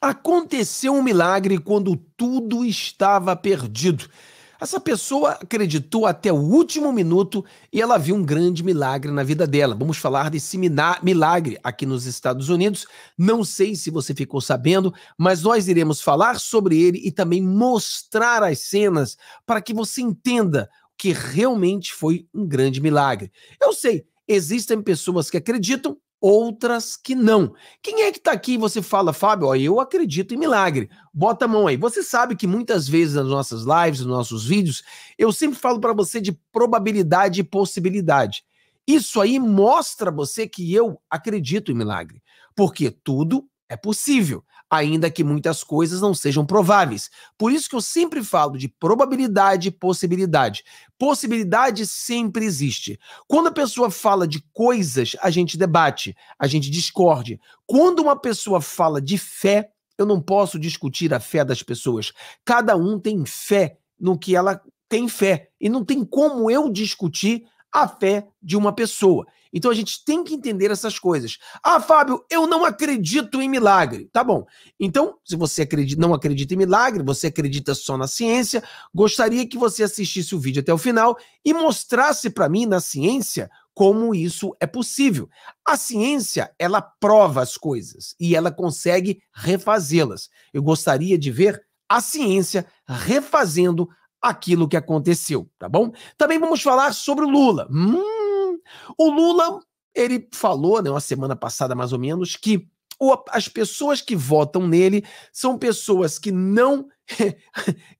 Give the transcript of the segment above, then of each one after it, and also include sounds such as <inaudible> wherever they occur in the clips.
Aconteceu um milagre quando tudo estava perdido. Essa pessoa acreditou até o último minuto e ela viu um grande milagre na vida dela. Vamos falar desse milagre aqui nos Estados Unidos. Não sei se você ficou sabendo, mas nós iremos falar sobre ele e também mostrar as cenas para que você entenda que realmente foi um grande milagre. Eu sei, existem pessoas que acreditam outras que não. Quem é que está aqui e você fala, Fábio, ó, eu acredito em milagre? Bota a mão aí. Você sabe que muitas vezes nas nossas lives, nos nossos vídeos, eu sempre falo para você de probabilidade e possibilidade. Isso aí mostra você que eu acredito em milagre, porque tudo é possível ainda que muitas coisas não sejam prováveis. Por isso que eu sempre falo de probabilidade e possibilidade. Possibilidade sempre existe. Quando a pessoa fala de coisas, a gente debate, a gente discorde. Quando uma pessoa fala de fé, eu não posso discutir a fé das pessoas. Cada um tem fé no que ela tem fé. E não tem como eu discutir a fé de uma pessoa. Então a gente tem que entender essas coisas. Ah, Fábio, eu não acredito em milagre. Tá bom. Então, se você acredita, não acredita em milagre, você acredita só na ciência, gostaria que você assistisse o vídeo até o final e mostrasse para mim na ciência como isso é possível. A ciência, ela prova as coisas e ela consegue refazê-las. Eu gostaria de ver a ciência refazendo aquilo que aconteceu, tá bom? Também vamos falar sobre o Lula. Hum, o Lula, ele falou, né, uma semana passada mais ou menos, que as pessoas que votam nele são pessoas que não <laughs>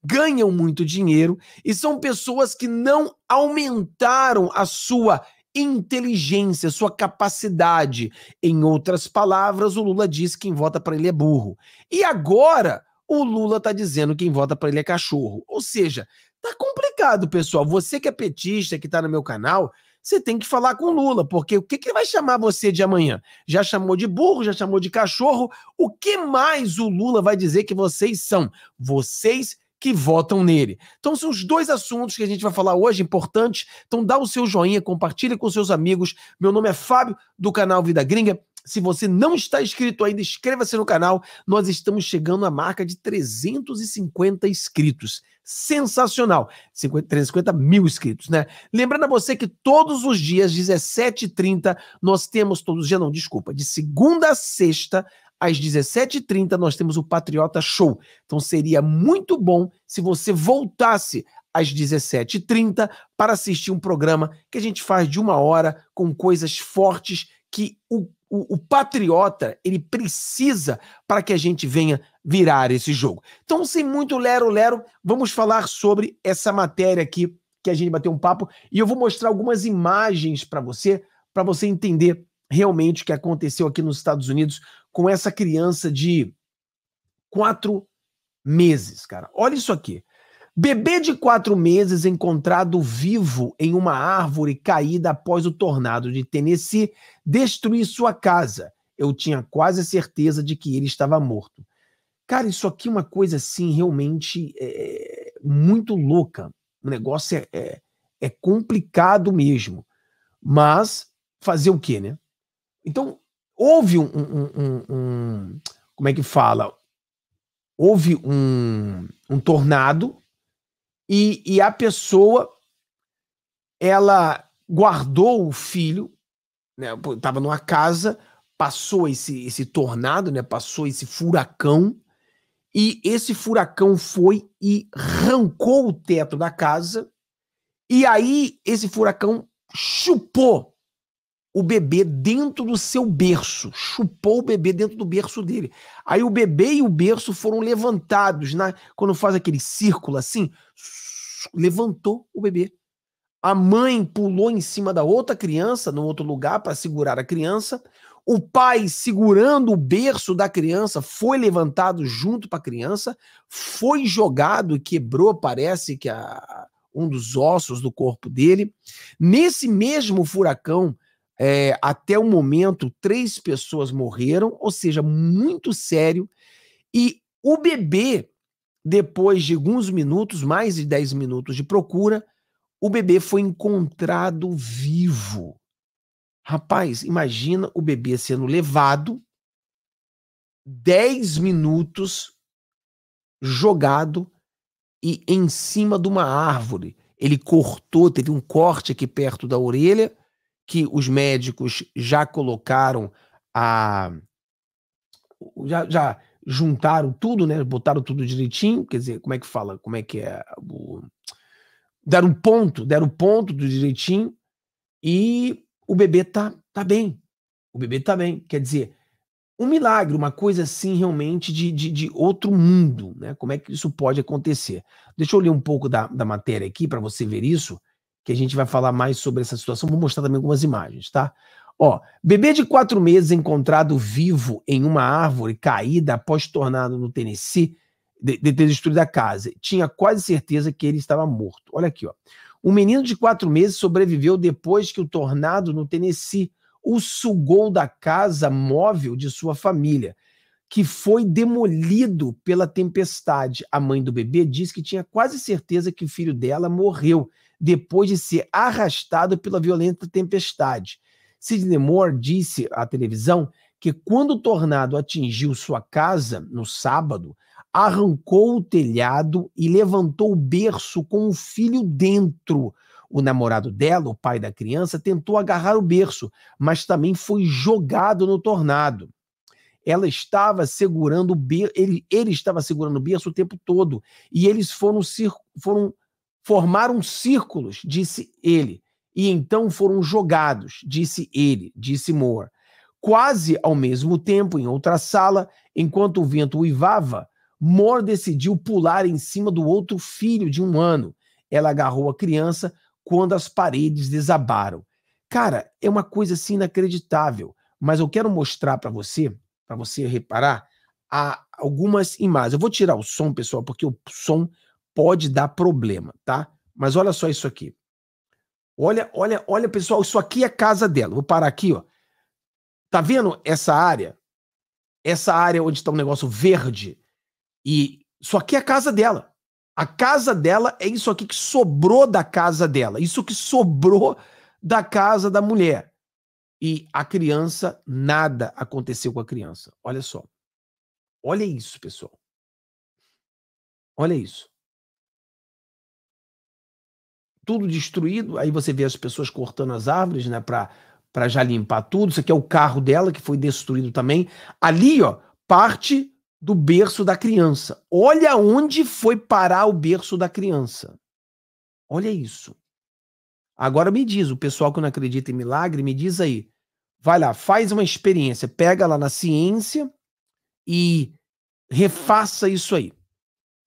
ganham muito dinheiro e são pessoas que não aumentaram a sua inteligência, sua capacidade. Em outras palavras, o Lula diz que quem vota para ele é burro. E agora o Lula está dizendo que quem vota para ele é cachorro. Ou seja, tá complicado, pessoal. Você que é petista, que está no meu canal, você tem que falar com o Lula, porque o que, que ele vai chamar você de amanhã? Já chamou de burro, já chamou de cachorro. O que mais o Lula vai dizer que vocês são? Vocês que votam nele. Então são os dois assuntos que a gente vai falar hoje, importantes. Então dá o seu joinha, compartilha com seus amigos. Meu nome é Fábio, do canal Vida Gringa. Se você não está inscrito ainda, inscreva-se no canal. Nós estamos chegando à marca de 350 inscritos. Sensacional! 50, 350 mil inscritos, né? Lembrando a você que todos os dias, 17h30, nós temos, todos os dias não, desculpa, de segunda a sexta, às 17h30 nós temos o Patriota Show. Então seria muito bom se você voltasse às 17h30 para assistir um programa que a gente faz de uma hora com coisas fortes que o o, o patriota, ele precisa para que a gente venha virar esse jogo. Então, sem muito lero-lero, vamos falar sobre essa matéria aqui que a gente bateu um papo e eu vou mostrar algumas imagens para você, para você entender realmente o que aconteceu aqui nos Estados Unidos com essa criança de quatro meses, cara. Olha isso aqui. Bebê de quatro meses encontrado vivo em uma árvore caída após o tornado de Tennessee destruir sua casa. Eu tinha quase certeza de que ele estava morto. Cara, isso aqui é uma coisa assim realmente é, muito louca. O negócio é, é, é complicado mesmo. Mas fazer o quê, né? Então, houve um, um, um, um como é que fala? Houve um tornado e, e a pessoa ela guardou o filho, estava né, numa casa, passou esse, esse tornado, né, passou esse furacão, e esse furacão foi e arrancou o teto da casa, e aí esse furacão chupou o bebê dentro do seu berço, chupou o bebê dentro do berço dele. Aí o bebê e o berço foram levantados, né? quando faz aquele círculo assim, levantou o bebê. A mãe pulou em cima da outra criança, num outro lugar, para segurar a criança. O pai, segurando o berço da criança, foi levantado junto para a criança, foi jogado, quebrou, parece que a, um dos ossos do corpo dele. Nesse mesmo furacão, é, até o momento, três pessoas morreram, ou seja, muito sério. E o bebê, depois de alguns minutos, mais de 10 minutos de procura, o bebê foi encontrado vivo. Rapaz, imagina o bebê sendo levado 10 minutos jogado e em cima de uma árvore. Ele cortou, teve um corte aqui perto da orelha que os médicos já colocaram a. Já, já juntaram tudo, né? Botaram tudo direitinho. Quer dizer, como é que fala? Como é que é? O... Deram ponto, deram ponto do direitinho e o bebê tá, tá bem. O bebê tá bem. Quer dizer, um milagre, uma coisa assim realmente de, de, de, outro mundo, né? Como é que isso pode acontecer? Deixa eu ler um pouco da, da matéria aqui para você ver isso, que a gente vai falar mais sobre essa situação. Vou mostrar também algumas imagens, tá? Ó, bebê de quatro meses encontrado vivo em uma árvore caída após tornado no Tennessee, de, ter destruído a casa. Tinha quase certeza que ele estava morto. Olha aqui, ó. Um menino de quatro meses sobreviveu depois que o tornado no Tennessee o sugou da casa móvel de sua família, que foi demolido pela tempestade. A mãe do bebê disse que tinha quase certeza que o filho dela morreu depois de ser arrastado pela violenta tempestade. Sidney Moore disse à televisão que quando o tornado atingiu sua casa no sábado, arrancou o telhado e levantou o berço com o filho dentro. O namorado dela, o pai da criança, tentou agarrar o berço, mas também foi jogado no tornado. Ela estava segurando o berço, ele, ele estava segurando o berço o tempo todo, e eles foram, foram Formaram círculos, disse ele, e então foram jogados, disse ele, disse Moore. Quase ao mesmo tempo, em outra sala, enquanto o vento uivava, Moore decidiu pular em cima do outro filho de um ano. Ela agarrou a criança quando as paredes desabaram. Cara, é uma coisa assim inacreditável, mas eu quero mostrar para você, para você reparar, algumas imagens. Eu vou tirar o som, pessoal, porque o som pode dar problema, tá? Mas olha só isso aqui. Olha, olha, olha, pessoal, isso aqui é casa dela. Vou parar aqui, ó. Tá vendo essa área? Essa área onde está um negócio verde. E isso aqui é a casa dela. A casa dela é isso aqui que sobrou da casa dela. Isso que sobrou da casa da mulher. E a criança, nada aconteceu com a criança. Olha só. Olha isso, pessoal. Olha isso tudo destruído. Aí você vê as pessoas cortando as árvores, né, para já limpar tudo. Isso aqui é o carro dela que foi destruído também. Ali, ó, parte do berço da criança. Olha onde foi parar o berço da criança. Olha isso. Agora me diz, o pessoal que não acredita em milagre, me diz aí. Vai lá, faz uma experiência, pega lá na ciência e refaça isso aí.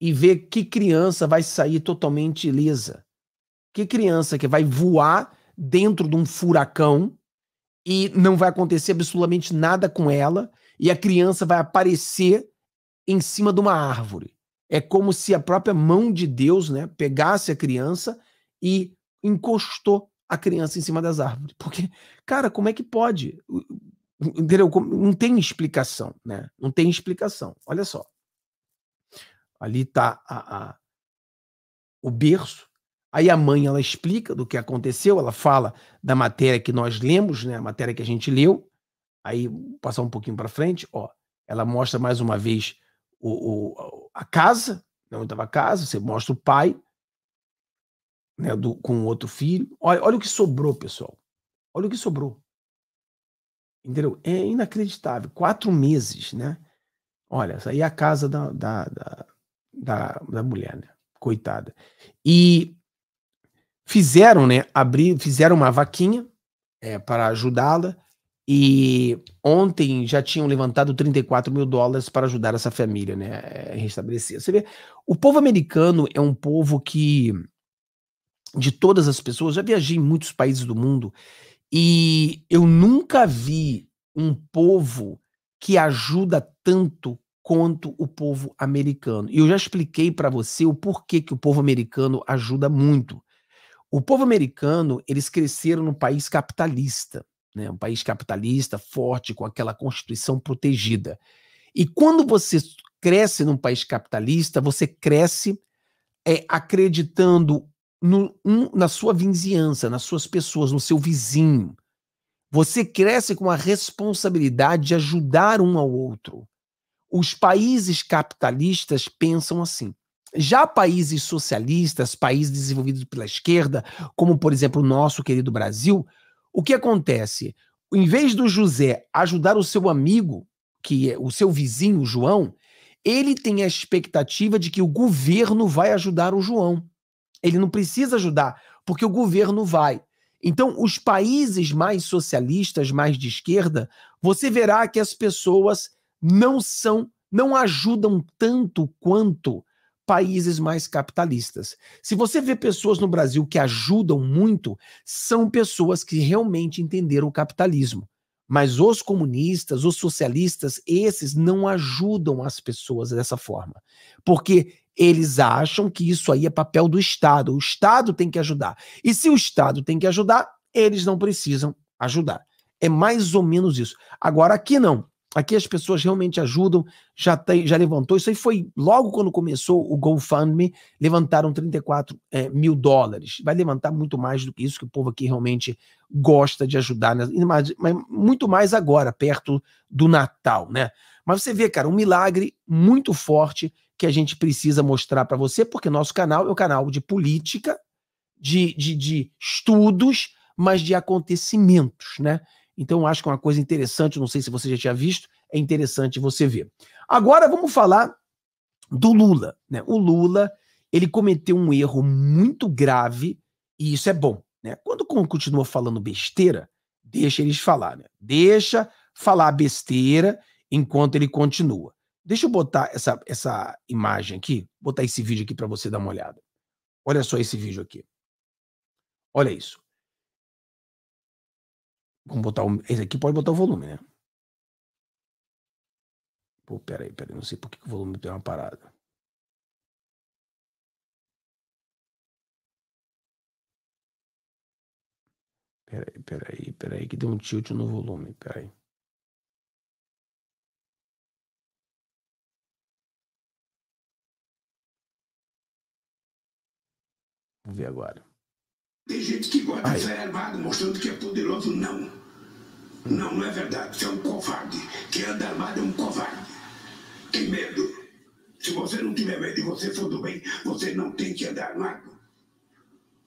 E vê que criança vai sair totalmente ilesa que criança que vai voar dentro de um furacão e não vai acontecer absolutamente nada com ela e a criança vai aparecer em cima de uma árvore. É como se a própria mão de Deus, né, pegasse a criança e encostou a criança em cima das árvores. Porque, cara, como é que pode? Entendeu? Não tem explicação, né? Não tem explicação. Olha só. Ali está a, a, o berço Aí a mãe ela explica do que aconteceu, ela fala da matéria que nós lemos, né, a matéria que a gente leu. Aí passar um pouquinho para frente, ó, ela mostra mais uma vez o, o a casa, né, onde estava a casa, você mostra o pai né, do, com o outro filho. Olha, olha o que sobrou, pessoal. Olha o que sobrou. Entendeu? É inacreditável. Quatro meses, né? Olha, essa aí é a casa da, da, da, da, da mulher, né? Coitada. E fizeram, né, abrir, fizeram uma vaquinha é, para ajudá-la e ontem já tinham levantado 34 mil dólares para ajudar essa família, né, a restabelecer. Você vê, o povo americano é um povo que, de todas as pessoas, já viajei em muitos países do mundo e eu nunca vi um povo que ajuda tanto quanto o povo americano. E eu já expliquei para você o porquê que o povo americano ajuda muito. O povo americano, eles cresceram num país capitalista, né? um país capitalista forte, com aquela constituição protegida. E quando você cresce num país capitalista, você cresce é, acreditando no, um, na sua vizinhança, nas suas pessoas, no seu vizinho. Você cresce com a responsabilidade de ajudar um ao outro. Os países capitalistas pensam assim: já países socialistas, países desenvolvidos pela esquerda, como por exemplo o nosso querido Brasil, o que acontece? Em vez do José ajudar o seu amigo, que é o seu vizinho, o João, ele tem a expectativa de que o governo vai ajudar o João. Ele não precisa ajudar, porque o governo vai. Então, os países mais socialistas, mais de esquerda, você verá que as pessoas não são, não ajudam tanto quanto países mais capitalistas. Se você vê pessoas no Brasil que ajudam muito, são pessoas que realmente entenderam o capitalismo. Mas os comunistas, os socialistas, esses não ajudam as pessoas dessa forma. Porque eles acham que isso aí é papel do Estado. O Estado tem que ajudar. E se o Estado tem que ajudar, eles não precisam ajudar. É mais ou menos isso. Agora, aqui não. Aqui as pessoas realmente ajudam, já, tem, já levantou. Isso aí foi logo quando começou o GoFundMe, levantaram 34 é, eh, mil dólares. Vai levantar muito mais do que isso, que o povo aqui realmente gosta de ajudar, né? mas, mas muito mais agora, perto do Natal, né? Mas você vê, cara, um milagre muito forte que a gente precisa mostrar para você, porque nosso canal é um canal de política, de, de, de estudos, mas de acontecimentos, né? Então, acho que é uma coisa interessante, não sei se você já tinha visto, é interessante você ver. Agora, vamos falar do Lula. Né? O Lula, ele cometeu um erro muito grave, e isso é bom. Né? Quando continua falando besteira, deixa eles falar. Né? Deixa falar besteira enquanto ele continua. Deixa eu botar essa, essa imagem aqui, botar esse vídeo aqui para você dar uma olhada. Olha só esse vídeo aqui. Olha isso. Vamos botar o. Esse aqui pode botar o volume, né? Pô, peraí, peraí. Não sei por que o volume tem uma parada. Peraí, peraí, peraí, que deu um tilt no volume, peraí. Vamos ver agora. Tem gente que gosta de ser armado, mostrando que é poderoso, não. Não, não é verdade. Você é um covarde. Quem anda armado é um covarde. Tem medo. Se você não tiver medo e você for do bem, você não tem que andar armado.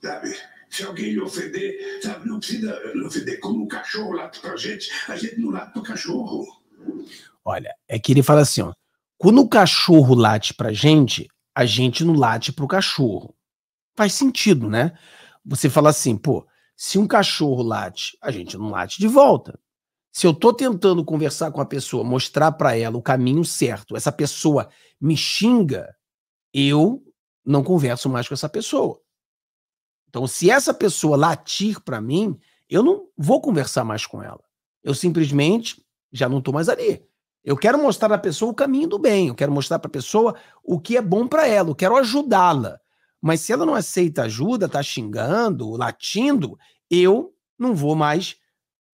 Sabe? Se alguém lhe ofender, sabe, não precisa lhe ofender como um cachorro late pra gente, a gente não late pro cachorro. Olha, é que ele fala assim, ó. Quando o cachorro late pra gente, a gente não late pro cachorro. Faz sentido, né? Você fala assim, pô, se um cachorro late, a gente não late de volta. Se eu estou tentando conversar com a pessoa, mostrar para ela o caminho certo, essa pessoa me xinga, eu não converso mais com essa pessoa. Então, se essa pessoa latir para mim, eu não vou conversar mais com ela. Eu simplesmente já não estou mais ali. Eu quero mostrar para a pessoa o caminho do bem, eu quero mostrar para a pessoa o que é bom para ela, eu quero ajudá-la. Mas se ela não aceita ajuda, está xingando, latindo, eu não vou mais,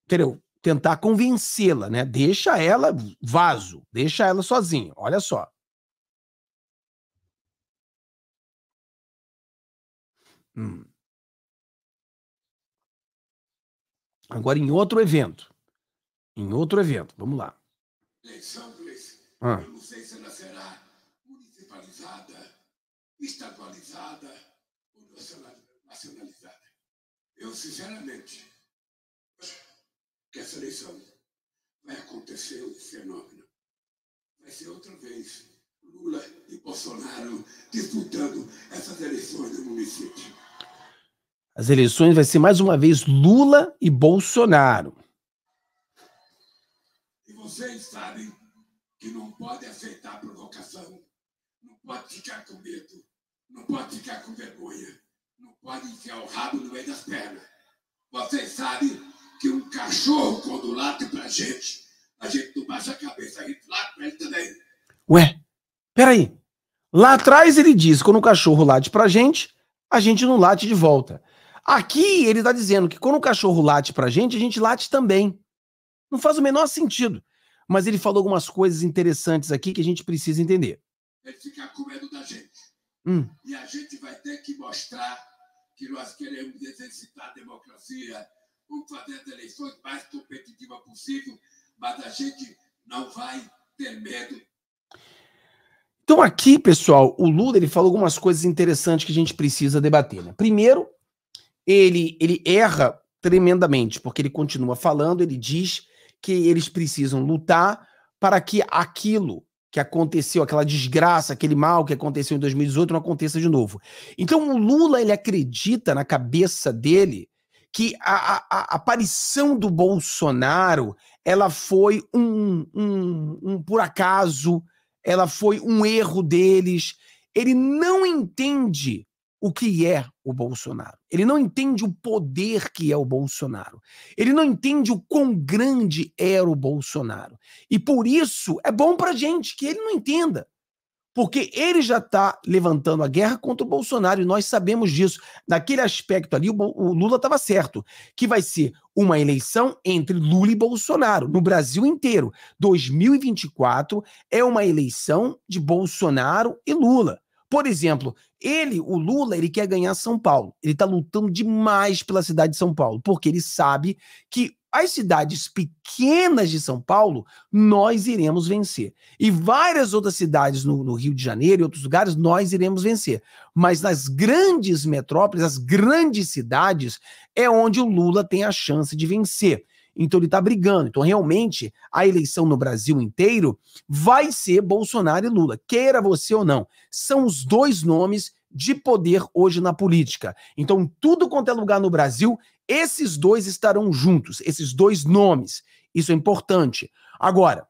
entendeu? tentar convencê-la, né? Deixa ela vaso, deixa ela sozinha. Olha só. Hum. Agora em outro evento. Em outro evento, vamos lá. Alexandres, ah. eu não sei se ela será municipalizada, estadualizada ou nacionalizada. Eu, sinceramente, que essa eleição vai acontecer um fenômeno. Vai ser outra vez Lula e Bolsonaro disputando essas eleições no município. As eleições vai ser mais uma vez Lula e Bolsonaro. E vocês sabem que não pode aceitar a provocação, não pode ficar com medo, não pode ficar com vergonha, não pode enfiar o rabo no meio das pernas. Vocês sabem que um cachorro, quando late pra gente, a gente não baixa a cabeça, a gente late pra ele também. Ué, peraí. Lá atrás ele diz: quando o cachorro late pra gente, a gente não late de volta. Aqui ele está dizendo que quando o cachorro late pra gente, a gente late também. Não faz o menor sentido. Mas ele falou algumas coisas interessantes aqui que a gente precisa entender. Ele fica com medo da gente. Hum. E a gente vai ter que mostrar que nós queremos exercitar a democracia, Vamos fazer as eleições mais competitivas possível, mas a gente não vai ter medo. Então aqui, pessoal, o Lula ele falou algumas coisas interessantes que a gente precisa debater. Né? Primeiro, ele ele erra tremendamente porque ele continua falando, ele diz que eles precisam lutar para que aquilo que aconteceu, aquela desgraça, aquele mal que aconteceu em 2018 não aconteça de novo. Então o Lula ele acredita na cabeça dele que a, a, a, aparição do Bolsonaro ela foi um, um, um, por acaso, ela foi um erro deles. Ele não entende o que é o Bolsonaro. Ele não entende o poder que é o Bolsonaro. Ele não entende o quão grande era o Bolsonaro. E por isso é bom para gente que ele não entenda porque ele já está levantando a guerra contra o Bolsonaro e nós sabemos disso. Naquele aspecto ali, o, Lula estava certo, que vai ser uma eleição entre Lula e Bolsonaro no Brasil inteiro. 2024 é uma eleição de Bolsonaro e Lula. Por exemplo, ele, o Lula, ele quer ganhar São Paulo. Ele está lutando demais pela cidade de São Paulo, porque ele sabe que as cidades pequenas de São Paulo, nós iremos vencer. E várias outras cidades no, no, Rio de Janeiro e outros lugares, nós iremos vencer. Mas nas grandes metrópoles, as grandes cidades, é onde o Lula tem a chance de vencer. Então ele está brigando. Então, realmente, a eleição no Brasil inteiro vai ser Bolsonaro e Lula, queira você ou não. São os dois nomes de poder hoje na política. Então, tudo quanto é lugar no Brasil, esses dois estarão juntos, esses dois nomes. Isso é importante. Agora,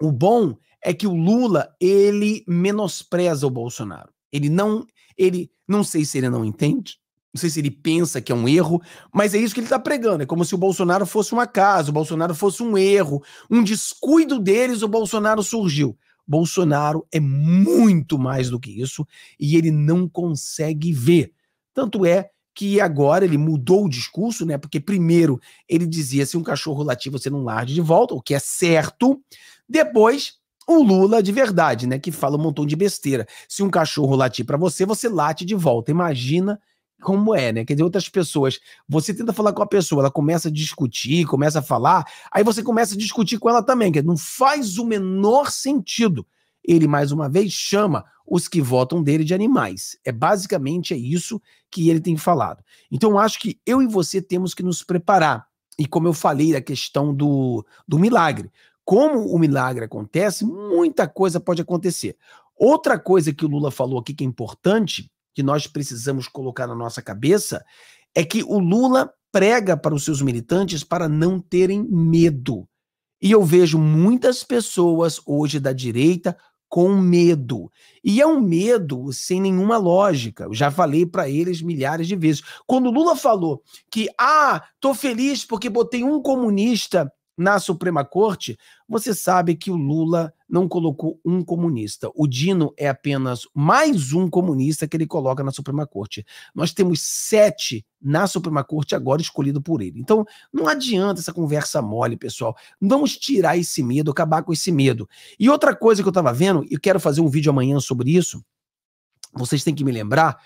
o bom é que o Lula, ele menospreza o Bolsonaro. Ele não, ele, não sei se ele não entende, não sei se ele pensa que é um erro, mas é isso que ele está pregando. É como se o Bolsonaro fosse um acaso, o Bolsonaro fosse um erro, um descuido deles, o Bolsonaro surgiu. Bolsonaro é muito mais do que isso e ele não consegue ver. Tanto é que agora ele mudou o discurso, né? Porque primeiro ele dizia se um cachorro latir você não larde de volta, o que é certo. Depois o Lula de verdade, né? Que fala um montão de besteira. Se um cachorro latir para você, você late de volta. Imagina como é, né? Quer dizer, outras pessoas. Você tenta falar com a pessoa, ela começa a discutir, começa a falar, aí você começa a discutir com ela também, que não faz o menor sentido. Ele mais uma vez chama os que votam dele de animais. É basicamente é isso que ele tem falado. Então acho que eu e você temos que nos preparar. E como eu falei da questão do, do milagre, como o milagre acontece, muita coisa pode acontecer. Outra coisa que o Lula falou aqui que é importante, que nós precisamos colocar na nossa cabeça, é que o Lula prega para os seus militantes para não terem medo. E eu vejo muitas pessoas hoje da direita com medo. E é um medo sem nenhuma lógica. Eu já falei para eles milhares de vezes. Quando Lula falou que, ah, tô feliz porque botei um comunista na Suprema Corte, você sabe que o Lula não colocou um comunista. O Dino é apenas mais um comunista que ele coloca na Suprema Corte. Nós temos sete na Suprema Corte agora escolhido por ele. Então, não adianta essa conversa mole, pessoal. Vamos tirar esse medo, acabar com esse medo. E outra coisa que eu estava vendo, e quero fazer um vídeo amanhã sobre isso, vocês têm que me lembrar,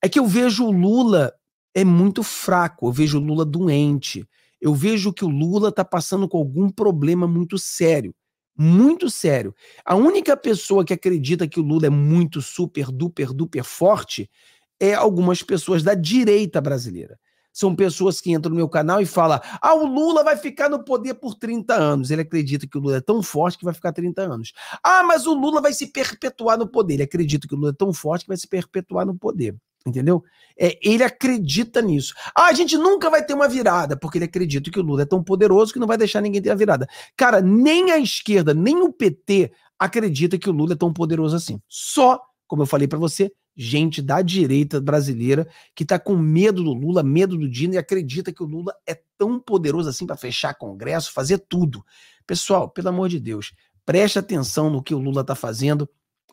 é que eu vejo o Lula é muito fraco, eu vejo o Lula doente. Eu vejo que o Lula está passando com algum problema muito sério. Muito sério. A única pessoa que acredita que o Lula é muito super, duper, duper forte é algumas pessoas da direita brasileira. São pessoas que entram no meu canal e falam: ah, o Lula vai ficar no poder por 30 anos. Ele acredita que o Lula é tão forte que vai ficar 30 anos. Ah, mas o Lula vai se perpetuar no poder. Ele acredita que o Lula é tão forte que vai se perpetuar no poder. Entendeu? É, ele acredita nisso. Ah, a gente nunca vai ter uma virada, porque ele acredita que o Lula é tão poderoso que não vai deixar ninguém ter a virada. Cara, nem a esquerda, nem o PT acredita que o Lula é tão poderoso assim. Só, como eu falei para você, gente da direita brasileira que está com medo do Lula, medo do Dino e acredita que o Lula é tão poderoso assim para fechar Congresso, fazer tudo. Pessoal, pelo amor de Deus, preste atenção no que o Lula está fazendo.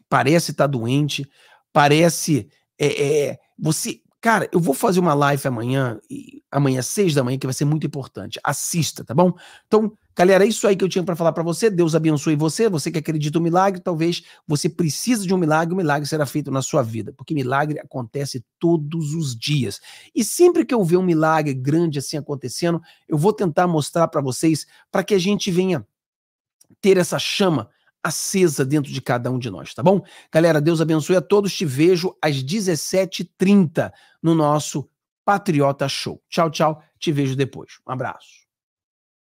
Parece estar tá doente, parece. É, é, você, cara, eu vou fazer uma live amanhã, amanhã às seis da manhã, que vai ser muito importante. Assista, tá bom? Então Galera, é isso aí que eu tinha para falar para você. Deus abençoe você. Você que acredita no milagre, talvez você precise de um milagre, o milagre será feito na sua vida, porque milagre acontece todos os dias. E sempre que eu ver um milagre grande assim acontecendo, eu vou tentar mostrar para vocês para que a gente venha ter essa chama acesa dentro de cada um de nós, tá bom? Galera, Deus abençoe a todos. Te vejo às 17h30 no nosso Patriota Show. Tchau, tchau. Te vejo depois. Um abraço.